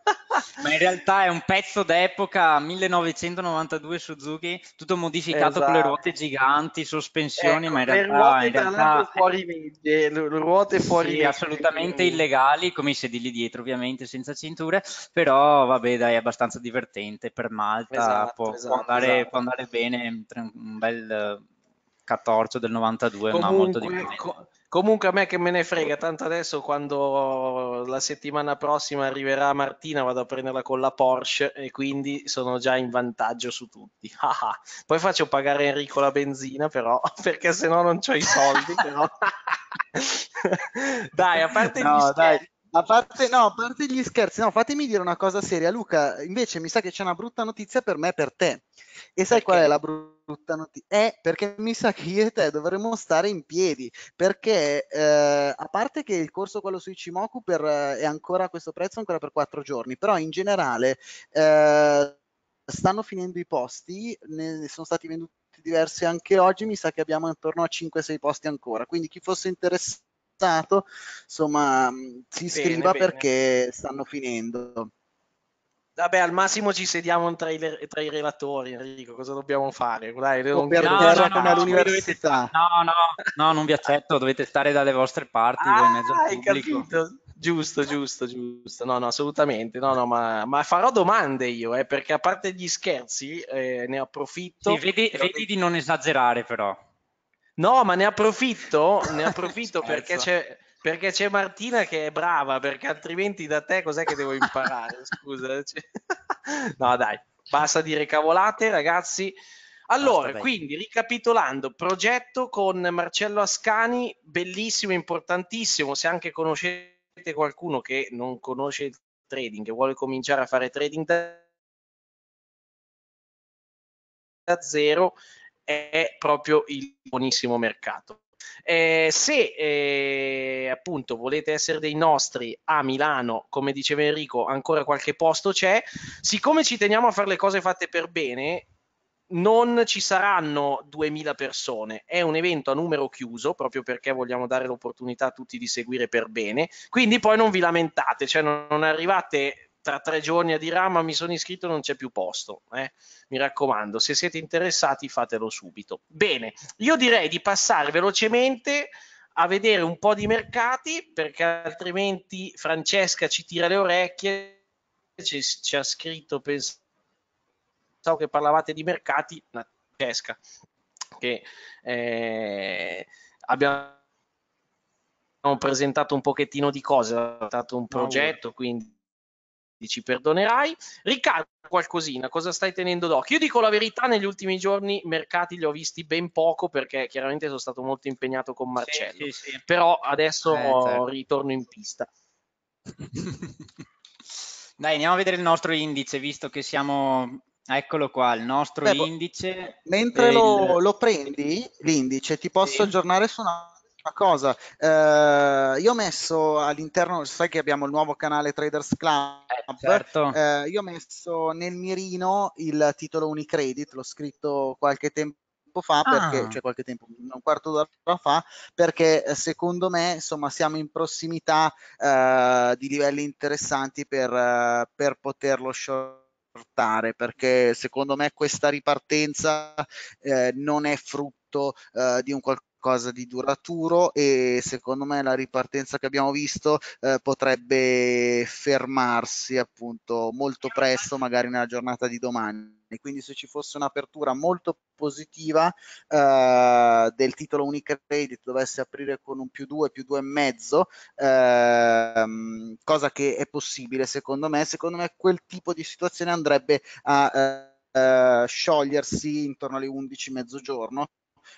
[SPEAKER 2] Ma in realtà è un pezzo d'epoca 1992
[SPEAKER 3] Suzuki, tutto modificato esatto. con le esatto. ruote giganti, sospensioni, ecco, ma in realtà... Le ruote, in realtà, fuori
[SPEAKER 2] legge, ruote fuori sì, legge. assolutamente
[SPEAKER 3] illegali, come i sedili dietro ovviamente, senza cinture, però vabbè dai, è abbastanza divertente per Malta, esatto, può,
[SPEAKER 2] esatto, può, andare, può esatto. andare bene, un bel...
[SPEAKER 3] 14 eh, del 92 Comunque, ma molto
[SPEAKER 2] divertente. Comunque a me che me ne frega, tanto adesso quando la settimana prossima arriverà Martina vado a prenderla con la Porsche e quindi sono già in vantaggio su tutti. Ah, ah. Poi faccio pagare Enrico la benzina però, perché se no non ho i soldi. Dai, a parte no, gli
[SPEAKER 1] dai. Scherzi, a parte, no, a parte gli scherzi, no, fatemi dire una cosa seria, Luca. Invece mi sa che c'è una brutta notizia per me e per te. E sai perché? qual è la brutta notizia? È perché mi sa che io e te dovremmo stare in piedi. Perché eh, a parte che il corso quello sui Cimoku per, eh, è ancora a questo prezzo, ancora per quattro giorni, però in generale eh, stanno finendo i posti, ne sono stati venduti diversi anche oggi. Mi sa che abbiamo intorno a 5-6 posti ancora. Quindi chi fosse interessato passato, insomma mm, si iscriva perché stanno finendo.
[SPEAKER 2] Vabbè, al massimo ci sediamo tra i, tra i relatori, Enrico, cosa dobbiamo fare? Dai, non per no, no, no, all'università. No, no, no, non vi accetto, dovete stare dalle vostre parti. Ah, hai capito? Giusto, giusto, giusto. No, no, assolutamente. No, no, ma, ma farò domande io, eh, perché a parte gli scherzi, eh, ne approfitto. Sì, vedi, vedi di non esagerare, però. No, ma ne approfitto, ne approfitto perché, c'è, perché c'è Martina che è brava, perché altrimenti da te cos'è che devo imparare? Scusa. Cioè. No, dai, basta dire cavolate, ragazzi. Allora, quindi ricapitolando, progetto con Marcello Ascani, bellissimo, importantissimo, se anche conoscete qualcuno che non conosce il trading e vuole cominciare a fare trading da zero, è proprio il buonissimo mercato. Eh, se eh, appunto volete essere dei nostri a Milano, come diceva Enrico, ancora qualche posto c'è. Siccome ci teniamo a fare le cose fatte per bene, non ci saranno 2000 persone, è un evento a numero chiuso proprio perché vogliamo dare l'opportunità a tutti di seguire per bene, quindi poi non vi lamentate, cioè non, non arrivate tra tre giorni a dirà ma mi sono iscritto non c'è più posto eh? mi raccomando se siete interessati fatelo subito bene io direi di passare velocemente a vedere un po' di mercati perché altrimenti Francesca ci tira le orecchie ci, ci ha scritto pensavo che parlavate di mercati Francesca che eh, abbiamo presentato un pochettino di cose, è stato un progetto, quindi ci perdonerai. Riccardo, qualcosina, cosa stai tenendo d'occhio? Io dico la verità, negli ultimi giorni mercati li ho visti ben poco perché chiaramente sono stato molto impegnato con Marcello, sì, sì, sì. però adesso eh, certo. ritorno in pista.
[SPEAKER 3] Dai, andiamo a vedere il nostro indice, visto che siamo... Eccolo qua, il
[SPEAKER 1] nostro Beh, indice. Mentre il... lo, lo, prendi, l'indice, ti posso aggiornare su una una cosa, eh, io ho messo all'interno, sai che abbiamo il nuovo canale Traders Club, eh, certo. eh, io ho messo nel mirino il titolo Unicredit, l'ho scritto qualche tempo fa perché ah. cioè qualche tempo un quarto d'ora fa perché eh, secondo me insomma siamo in prossimità eh, di livelli interessanti per, eh, per poterlo sciolare perché secondo me questa ripartenza eh, non è frutto eh, di un qualcosa qualcosa di duraturo e secondo me la ripartenza che abbiamo visto eh, potrebbe fermarsi appunto molto presto, magari nella giornata di domani. quindi se ci fosse un'apertura molto positiva eh, del titolo Unicredit dovesse aprire con un più 2, più 2,5, eh, cosa che è possibile secondo me, secondo me quel tipo di situazione andrebbe a... Eh, eh sciogliersi intorno alle 11 mezzogiorno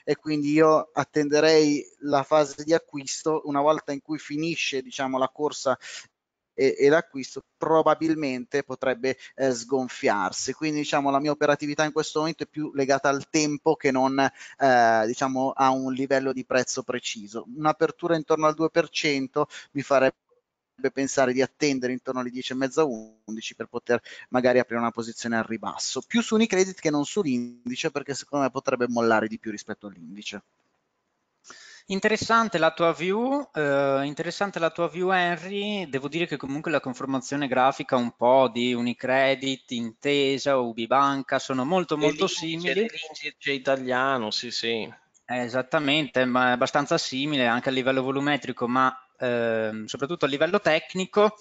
[SPEAKER 1] e quindi io attenderei la fase di acquisto una volta in cui finisce diciamo, la corsa e, e l'acquisto probabilmente potrebbe eh, sgonfiarsi quindi diciamo la mia operatività in questo momento è più legata al tempo che non eh, diciamo a un livello di prezzo preciso un'apertura intorno al 2% mi farebbe potrebbe pensare di attendere intorno alle 10 e mezza 11 per poter magari aprire una posizione al ribasso, più su Unicredit che non sull'indice perché secondo me potrebbe mollare di più rispetto all'indice.
[SPEAKER 3] Interessante la tua view, eh, interessante la tua view Henry, devo dire che comunque la conformazione grafica un po' di Unicredit, Intesa, Ubibanca sono molto
[SPEAKER 2] molto simili. L'indice italiano, sì sì.
[SPEAKER 3] Eh, esattamente, ma è abbastanza simile anche a livello volumetrico, ma ehm, soprattutto a livello tecnico.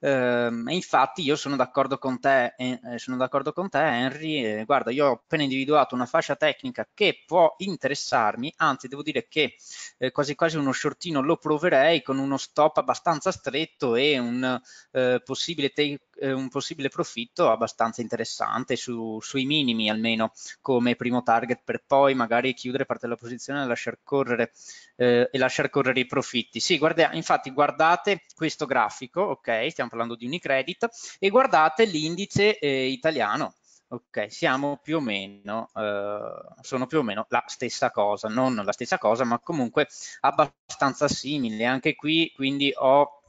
[SPEAKER 3] Ehm, e infatti io sono d'accordo con te, eh, eh sono d'accordo con te Henry, eh, guarda io ho appena individuato una fascia tecnica che può interessarmi, anzi devo dire che eh, quasi quasi uno shortino lo proverei con uno stop abbastanza stretto e un eh, possibile take eh, un possibile profitto abbastanza interessante su, sui minimi almeno come primo target per poi magari chiudere parte della posizione e lasciar correre, eh, e lasciar correre i profitti. Sì, guarda, infatti guardate questo grafico, ok, stiamo parlando di Unicredit e guardate l'indice eh, italiano. Ok, siamo più o meno, eh, sono più o meno la stessa cosa, non la stessa cosa, ma comunque abbastanza simile. Anche qui, quindi ho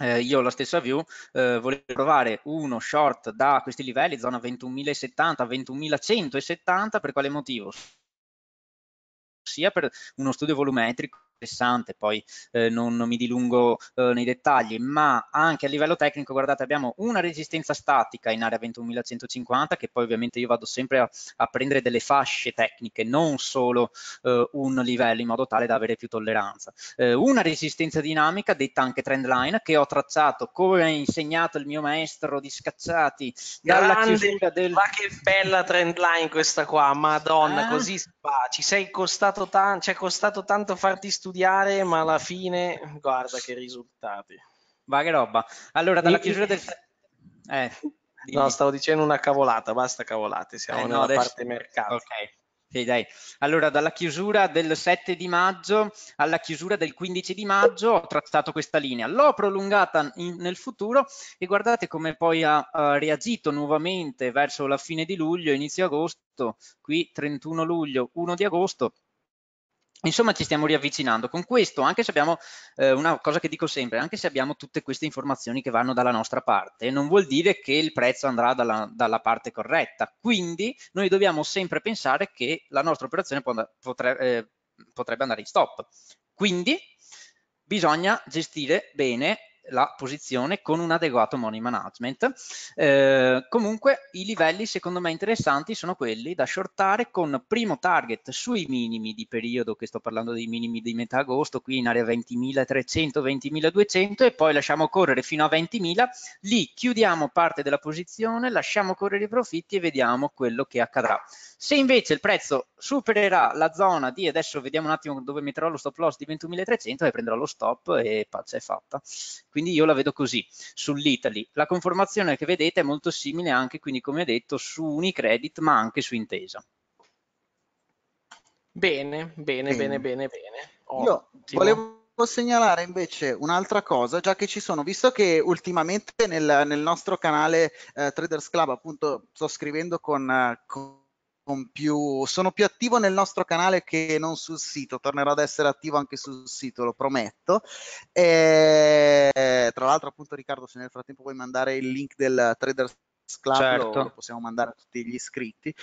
[SPEAKER 3] eh, io la stessa view eh, volevo provare uno short da questi livelli, zona 21.070, 21.170, per quale motivo? Sia per uno studio volumetrico interessante, poi eh, non, non, mi dilungo eh, nei dettagli, ma anche a livello tecnico, guardate, abbiamo una resistenza statica in area 21.150 che poi ovviamente io vado sempre a, a prendere delle fasce tecniche, non solo eh, un livello in modo tale da avere più tolleranza. Eh, una resistenza dinamica, detta anche trend line, che ho tracciato come ha insegnato il mio maestro di scacciati dalla Grande, chiusura del...
[SPEAKER 2] Ma che bella trend line questa qua, madonna, ah. così si ci sei costato tanto, ci è costato tanto farti studiare studiare, ma alla fine guarda che risultati. Ma che roba. Allora, dalla chiusura del... Eh, no, stavo dicendo una cavolata, basta cavolate, siamo eh, nella adesso... parte mercato. Ok. Sì, dai. Allora, dalla chiusura del
[SPEAKER 3] 7 di maggio alla chiusura del 15 di maggio ho trattato questa linea, l'ho prolungata in, nel futuro e guardate come poi ha, ha reagito nuovamente verso la fine di luglio, inizio agosto, qui 31 luglio, 1 di agosto, Insomma ci stiamo riavvicinando con questo, anche se abbiamo, eh, una cosa che dico sempre, anche se abbiamo tutte queste informazioni che vanno dalla nostra parte, non vuol dire che il prezzo andrà dalla, dalla parte corretta, quindi noi dobbiamo sempre pensare che la nostra operazione potre, eh, potrebbe andare in stop, quindi bisogna gestire bene la posizione con un adeguato money management. Eh, comunque i livelli secondo me interessanti sono quelli da shortare con primo target sui minimi di periodo, che sto parlando dei minimi di metà agosto, qui in area 20.300, 20.200 e poi lasciamo correre fino a 20.000, lì chiudiamo parte della posizione, lasciamo correre i profitti e vediamo quello che accadrà. Se invece il prezzo supererà la zona di, adesso vediamo un attimo dove metterò lo stop loss di 21.300 e prenderò lo stop e pace è fatta. Quindi quindi io la vedo così sull'Italy. La conformazione che vedete è molto simile anche, quindi come detto, su Unicredit ma anche su Intesa.
[SPEAKER 1] Bene, bene, bene, bene, bene. bene. Io volevo segnalare invece un'altra cosa, già che ci sono, visto che ultimamente nel, nel nostro canale eh, Traders Club appunto sto scrivendo con, eh, con più, sono più attivo nel nostro canale che non sul sito, tornerò ad essere attivo anche sul sito, lo prometto. E, tra l'altro appunto Riccardo se nel frattempo vuoi mandare il link del Traders Club certo. lo, possiamo mandare a tutti gli iscritti.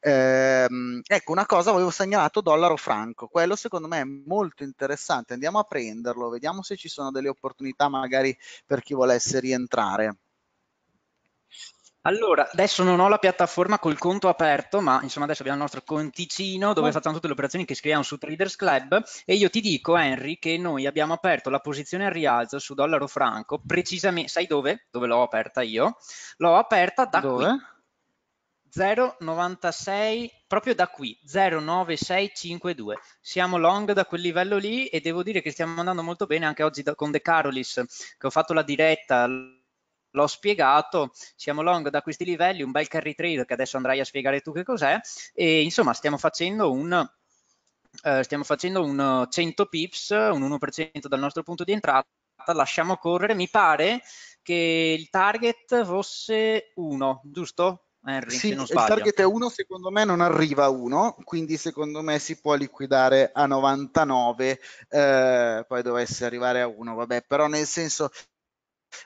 [SPEAKER 1] Eh, ecco, una cosa avevo segnalato dollaro franco, quello secondo me è molto interessante, andiamo a prenderlo, vediamo se ci sono delle opportunità magari per chi volesse rientrare. Allora, adesso
[SPEAKER 3] non ho la piattaforma col conto aperto, ma insomma adesso abbiamo il nostro conticino dove mm. facciamo tutte le operazioni che scriviamo su Traders Club e io ti dico, Henry, che noi abbiamo aperto la posizione a rialzo su dollaro franco precisamente, sai dove? Dove l'ho aperta io? L'ho aperta da dove? 0,96, proprio da qui, 0,9652. Siamo long da quel livello lì e devo dire che stiamo andando molto bene anche oggi da, con De Carolis, che ho fatto la diretta l'ho spiegato, siamo long da questi livelli, un bel carry trade che adesso andrai a spiegare tu che cos'è e insomma stiamo facendo un... Eh, stiamo facendo un 100 pips, un 1% dal nostro punto di entrata, lasciamo correre, mi pare che il target fosse 1, giusto? Henry, sì, il target è
[SPEAKER 1] 1, secondo me non arriva a 1, quindi secondo me si può liquidare a 99, eh, poi dovesse arrivare a 1, vabbè, però nel senso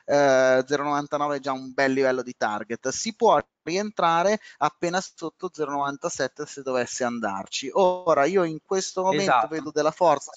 [SPEAKER 1] eh, 0,99 è già un bel livello di target. Si può rientrare appena sotto 0,97 se dovesse andarci. Ora io in questo momento esatto. vedo della forza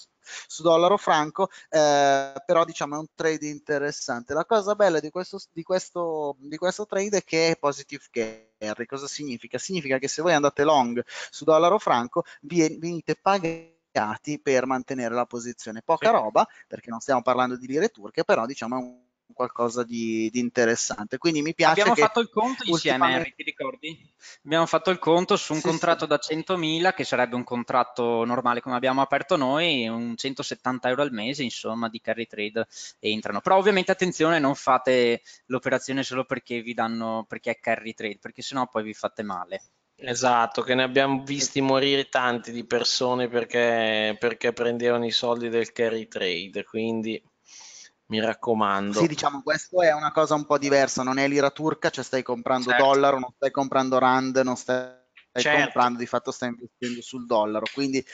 [SPEAKER 1] su dollaro franco, eh, però diciamo è un trade interessante. La cosa bella di questo, di questo, di questo trade è che è positive carry. Cosa significa? Significa che se voi andate long su dollaro franco vi, venite pagati per mantenere la posizione. Poca sì. roba, perché non stiamo parlando di lire turche, però diciamo è un qualcosa di, di, interessante. Quindi mi piace. Abbiamo fatto il conto ultimamente... insieme, Henry, ti ricordi? Abbiamo
[SPEAKER 3] fatto il conto su un sì, contratto sì. da 100.000, che sarebbe un contratto normale come abbiamo aperto noi, un 170 euro al mese, insomma, di carry trade entrano. Però ovviamente attenzione, non fate l'operazione solo perché vi danno, perché è carry trade, perché sennò poi vi fate male.
[SPEAKER 2] Esatto, che ne abbiamo visti morire tanti di persone perché, perché prendevano i soldi del carry trade, quindi mi raccomando.
[SPEAKER 1] Sì, diciamo, questo è una cosa un po' diversa, non è lira turca, cioè stai comprando certo. dollaro, non stai comprando rand, non stai certo. comprando, di fatto stai investendo sul dollaro, quindi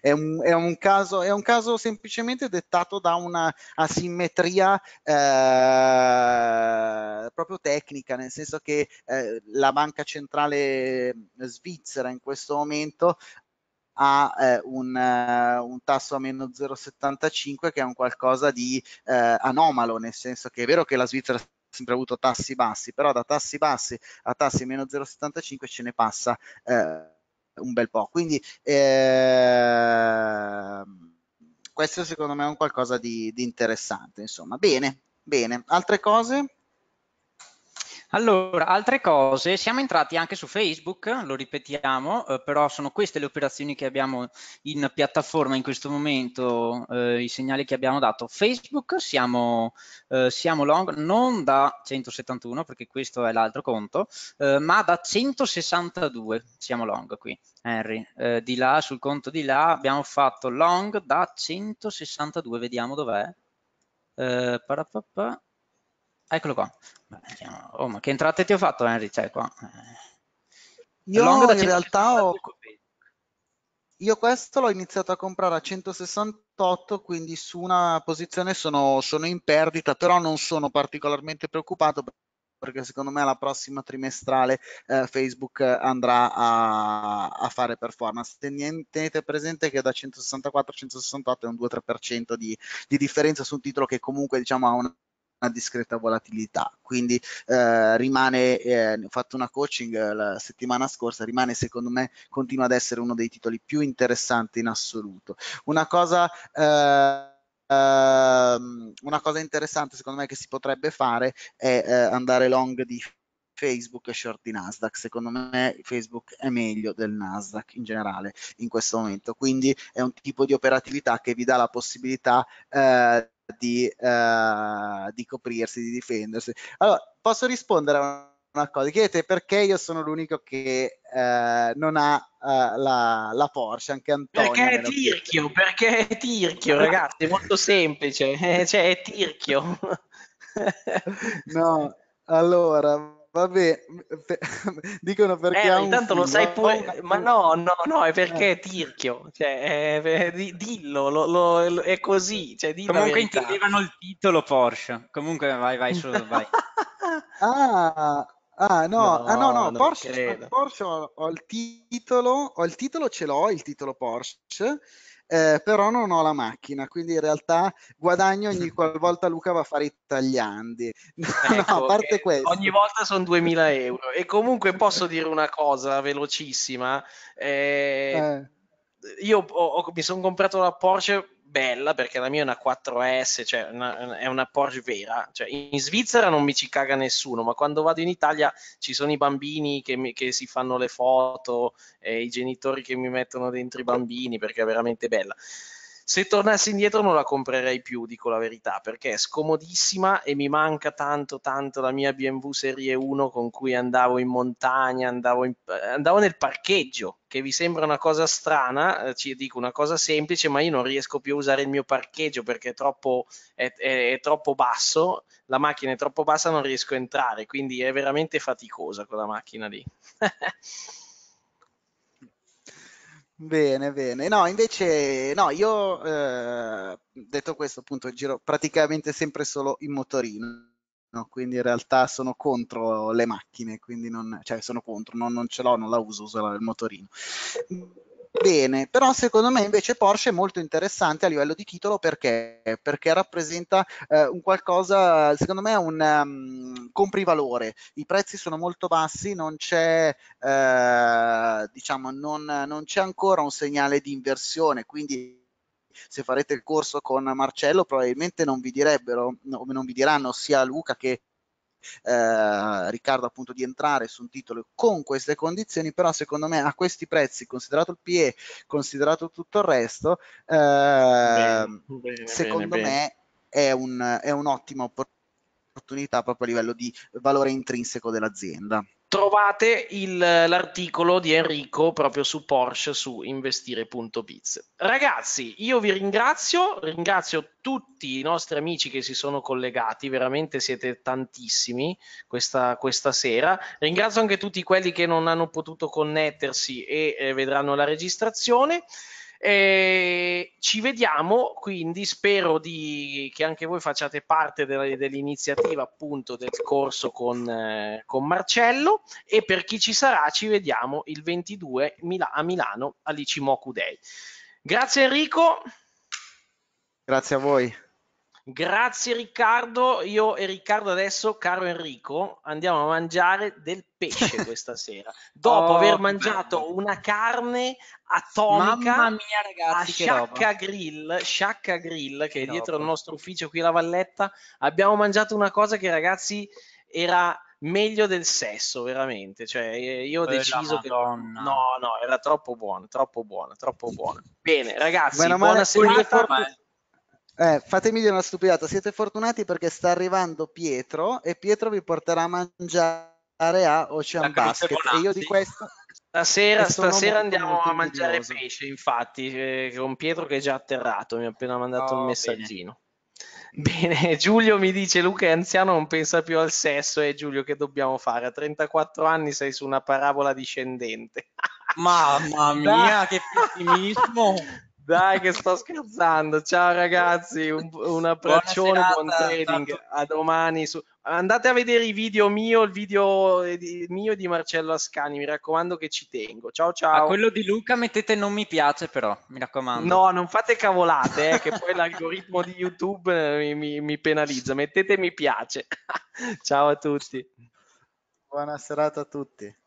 [SPEAKER 1] è un, è, un caso, è un, caso, semplicemente dettato da una asimmetria eh, proprio tecnica, nel senso che eh, la banca centrale svizzera in questo momento ha eh, un, eh, un, tasso a meno 0,75 che è un qualcosa di eh, anomalo, nel senso che è vero che la Svizzera ha sempre avuto tassi bassi, però da tassi bassi a tassi meno 0,75 ce ne passa eh, un bel po'. Quindi ehm, questo secondo me è un qualcosa di, di interessante. Insomma, bene, bene. Altre cose? Allora, altre cose, siamo entrati
[SPEAKER 3] anche su Facebook, lo ripetiamo, eh, però sono queste le operazioni che abbiamo in piattaforma in questo momento, eh, i segnali che abbiamo dato. Facebook siamo, eh, siamo long non da 171 perché questo è l'altro conto, eh, ma da 162 siamo long qui, Henry. Eh, di là, sul conto di là abbiamo fatto long da 162, vediamo dov'è. Eh, Eccolo qua. Oh, ma che entrate ti ho fatto, Henry? C'è cioè, qua. Eh. Io Long in
[SPEAKER 1] realtà ho... Io questo l'ho iniziato a comprare a 168, quindi su una posizione sono, sono in perdita, però non sono particolarmente preoccupato perché secondo me la prossima trimestrale eh, Facebook andrà a, a, fare performance. Tenete presente che da 164 a 168 è un 2-3% di, di differenza su un titolo che comunque diciamo, ha una una discreta volatilità. Quindi eh, rimane, eh, ho fatto una coaching eh, la settimana scorsa, rimane secondo me, continua ad essere uno dei titoli più interessanti in assoluto. Una cosa... Eh, ehm, una cosa interessante secondo me che si potrebbe fare è eh, andare long di Facebook e short di Nasdaq. Secondo me Facebook è meglio del Nasdaq in generale in questo momento, quindi è un tipo di operatività che vi dà la possibilità eh, di, uh, di coprirsi, di difendersi. Allora, posso rispondere a una cosa, chiedete perché io sono l'unico che eh, non ha eh, la, la, Porsche, anche Antonio. Perché è
[SPEAKER 2] tirchio, perché è tirchio, ragazzi, è molto semplice, cioè è tirchio.
[SPEAKER 1] no, allora, vabbè, per, dicono perché eh, intanto lo sai pure, oh, ma
[SPEAKER 2] no, no, no, è perché eh. è tirchio, cioè, è, dillo, lo, lo, è così, cioè, Comunque intendevano il titolo Porsche,
[SPEAKER 3] comunque vai, vai, su, vai.
[SPEAKER 1] ah, ah, no, no, ah, no, no Porsche, Porsche ho, ho, il titolo, ho il titolo, ce l'ho, il titolo Porsche, eh, però non ho la macchina, quindi in realtà guadagno ogni volta Luca va a fare i tagliandi. No, ecco, a parte eh, questo. Ogni
[SPEAKER 2] volta sono 2000 euro. E comunque posso dire una cosa velocissima. Eh, eh. io ho, ho, mi sono comprato la Porsche bella perché la mia è una 4S, cioè una, è una Porsche vera. Cioè, in Svizzera non mi ci caga nessuno, ma quando vado in Italia ci sono i bambini che, mi, che si fanno le foto, e i genitori che mi mettono dentro i bambini perché è veramente bella se tornassi indietro non la comprerei più, dico la verità, perché è scomodissima e mi manca tanto, tanto la mia BMW Serie 1 con cui andavo in montagna, andavo, in, andavo nel parcheggio, che vi sembra una cosa strana, eh, ci dico una cosa semplice, ma io non riesco più a usare il mio parcheggio perché è troppo, è, è, è troppo basso, la macchina è troppo bassa, non riesco a entrare, quindi è veramente faticosa quella macchina lì.
[SPEAKER 1] Bene, bene. No, invece, no, io eh, detto questo, appunto, giro praticamente sempre solo in motorino. no? Quindi in realtà sono contro le macchine, quindi non, cioè sono contro, non, non ce l'ho, non la uso, uso il motorino bene, però secondo me invece Porsche è molto interessante a livello di titolo perché, perché rappresenta eh, un qualcosa, secondo me è un um, comprivalore, i prezzi sono molto bassi, non c'è, eh, diciamo, non, non c'è ancora un segnale di inversione, quindi se farete il corso con Marcello probabilmente non vi direbbero, no, non vi diranno sia Luca che eh, Riccardo appunto di entrare su un titolo con queste condizioni, però secondo me a questi prezzi, considerato il PE, considerato tutto il resto, eh, bene, bene, secondo bene, me è, un, è un'ottima opportunità proprio a livello di valore intrinseco dell'azienda
[SPEAKER 2] trovate il, l'articolo di Enrico proprio su Porsche su investire.biz.
[SPEAKER 1] Ragazzi,
[SPEAKER 2] io vi ringrazio, ringrazio tutti i nostri amici che si sono collegati, veramente siete tantissimi questa, questa sera. Ringrazio anche tutti quelli che non hanno potuto connettersi e eh, vedranno la registrazione. E eh, ci vediamo quindi, spero di, che anche voi facciate parte de, dell'iniziativa appunto del corso con, eh, con, Marcello e per chi ci sarà ci vediamo il 22 Mila, a Milano all'Icimoku Day. Grazie Enrico.
[SPEAKER 1] Grazie a voi.
[SPEAKER 2] Grazie Riccardo, io e Riccardo adesso, caro Enrico, andiamo a mangiare del pesce questa sera. Dopo oh, aver mangiato una carne atomica Mamma mia, ragazzi, a Sciacca Grill, Sciacca Grill, che, che è dietro roba. il nostro ufficio qui alla Valletta, abbiamo mangiato una cosa che ragazzi era meglio del sesso, veramente. Cioè, io ho deciso che no, no, era troppo buona, troppo buona, troppo buona. Bene, ragazzi, Buona, buona serata.
[SPEAKER 1] Eh, fatemi dire una stupidata, siete fortunati perché sta arrivando Pietro e Pietro vi porterà a mangiare a Ocean Basket e io di questo...
[SPEAKER 2] Stasera, stasera andiamo a mangiare curioso. pesce, infatti, eh, con Pietro che è già atterrato, mi ha appena mandato oh, un messaggino. Bene. bene. Giulio mi dice, Luca è anziano, non pensa più al sesso, e eh, Giulio che dobbiamo fare? A 34 anni sei su una parabola discendente. Mamma mia, che pessimismo! Dai, che sto scherzando. Ciao ragazzi, un, un abbraccione, buon trading. A domani. Su... Andate a vedere i video mio, il video eh, di, mio di Marcello Ascani. Mi raccomando, che ci tengo. Ciao, ciao. A quello di Luca mettete non mi piace, però mi raccomando. No, non fate cavolate, eh, che poi l'algoritmo di YouTube eh, mi, mi, mi penalizza. Mettete mi piace.
[SPEAKER 1] ciao a tutti. Buona serata a tutti.